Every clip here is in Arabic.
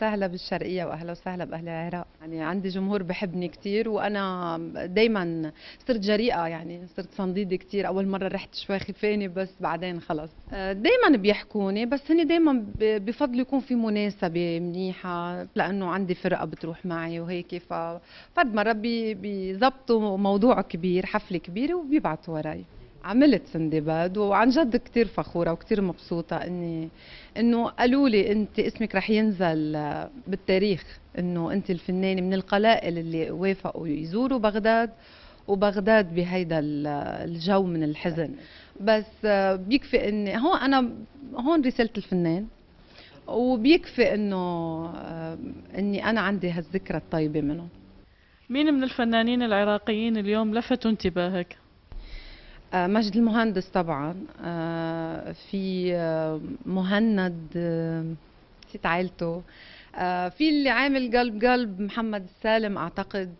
سهلة بالشرقيه واهلا وسهلا باهل العراق يعني عندي جمهور بحبني كثير وانا دائما صرت جريئه يعني صرت صنديده كثير اول مره رحت شوي خفاني بس بعدين خلص آه، دائما بيحكوني بس هني دائما بفضل يكون في مناسبه منيحه لانه عندي فرقه بتروح معي وهيك فقد مره بيظبطوا موضوع كبير حفله كبيره وبيبعتوا وراي عملت سندباد وعن جد كثير فخوره وكثير مبسوطه اني انه قالوا لي انت اسمك رح ينزل بالتاريخ انه انت الفنانه من القلائل اللي وافقوا يزوروا بغداد وبغداد بهيدا الجو من الحزن بس بيكفي اني هون انا هون رساله الفنان وبيكفي انه اني انا عندي هالذكرى الطيبه منه مين من الفنانين العراقيين اليوم لفتوا انتباهك آه، مجد المهندس طبعا آه، في آه، مهند نسيت عائلته في اللي عامل قلب قلب محمد السالم اعتقد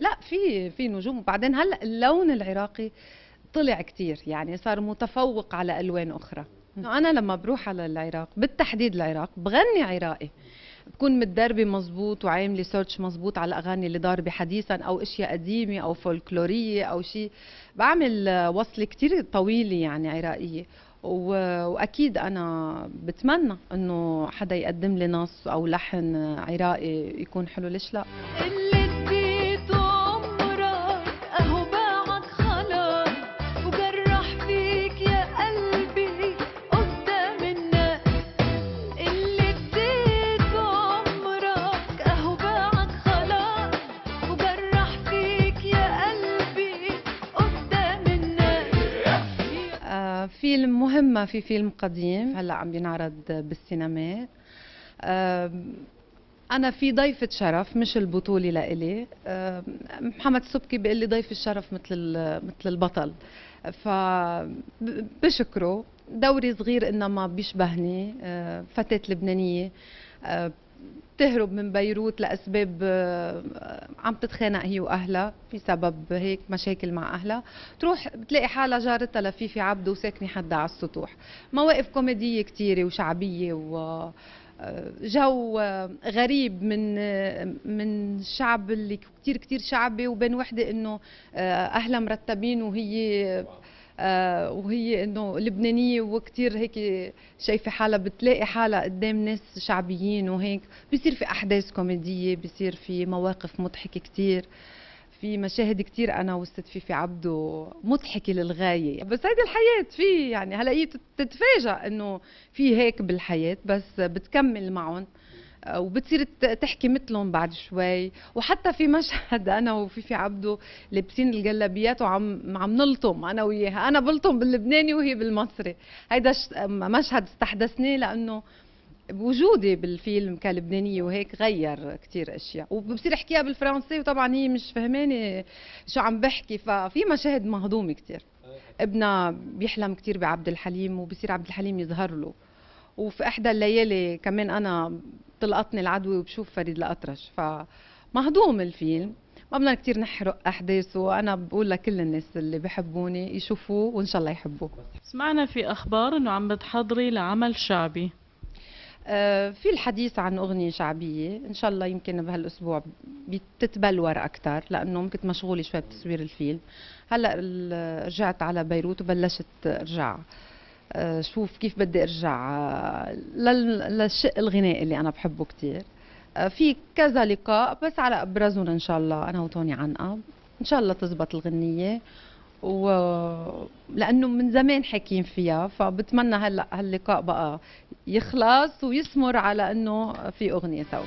لا في في نجوم وبعدين هلا اللون العراقي طلع كتير يعني صار متفوق على الوان اخرى انا لما بروح على العراق بالتحديد العراق بغني عراقي بكون متدربه مزبوط وعامله سيرش مزبوط على الاغاني اللي ضاربه حديثا او اشياء قديمه او فولكلوريه او شيء بعمل وصله كثير طويله يعني عراقيه واكيد انا بتمنى انه حدا يقدم لي نص او لحن عراقي يكون حلو ليش لا فيلم مهمة في فيلم قديم هلا عم ينعرض بالسينما أنا في ضيفة شرف مش البطولة لإلي محمد سبكي بيقول لي ضيف الشرف مثل مثل البطل فبشكره دوري صغير إنما بيشبهني آه، فتاة لبنانية آه، تهرب من بيروت لاسباب آه، عم تتخانق هي واهلها في سبب هيك مشاكل مع اهلها تروح بتلاقي حالها جارتها لفيفي عبده وساكنه حدا على السطوح مواقف كوميديه كثيره وشعبيه و آه، جو آه، غريب من من الشعب اللي كثير كثير شعبي وبين وحده انه اهلها مرتبين وهي آه، وهي انه لبنانيه وكثير هيك شايفه حالها بتلاقي حالها قدام ناس شعبيين وهيك بيصير في احداث كوميديه بيصير في مواقف مضحكه كثير في مشاهد كثير انا واستاذ فيفي عبده مضحكه للغايه بس هيدي الحياه في يعني هلا هي تتفاجئ انه في هيك بالحياه بس بتكمل معهم وبتصير تحكي مثلهم بعد شوي وحتى في مشهد انا وفيفي عبده لابسين الجلابيات وعم عم نلطم انا وياها انا بلطم باللبناني وهي بالمصري هيدا مشهد استحدثناه لانه بوجودي بالفيلم كلبنانية وهيك غير كتير اشياء وبصير احكيها بالفرنسي وطبعا هي مش فهمانة شو عم بحكي ففي مشاهد مهضومة كتير ابنها بيحلم كتير بعبد الحليم وبصير عبد الحليم يظهر له وفي احدى الليالي كمان انا بتلقطني العدوى وبشوف فريد الأطرش فمهضوم الفيلم ما بدنا كثير نحرق احداثه انا بقول لكل الناس اللي بحبوني يشوفوه وان شاء الله يحبوه سمعنا في اخبار انه عم بتحضري لعمل شعبي آه، في الحديث عن أغنية شعبية إن شاء الله يمكن بهالأسبوع بتتبلور أكثر لأنه كنت مشغولة شوي بتصوير الفيلم هلأ رجعت على بيروت وبلشت أرجع آه، شوف كيف بدي ارجع آه، للشق الغنائي اللي انا بحبه كثير آه، في كذا لقاء بس على ابرزهم ان شاء الله انا وتوني عنقب ان شاء الله تزبط الغنيه و لانه من زمان حاكيين فيها فبتمنى هلا هاللقاء بقى يخلص ويثمر على انه في اغنيه سوا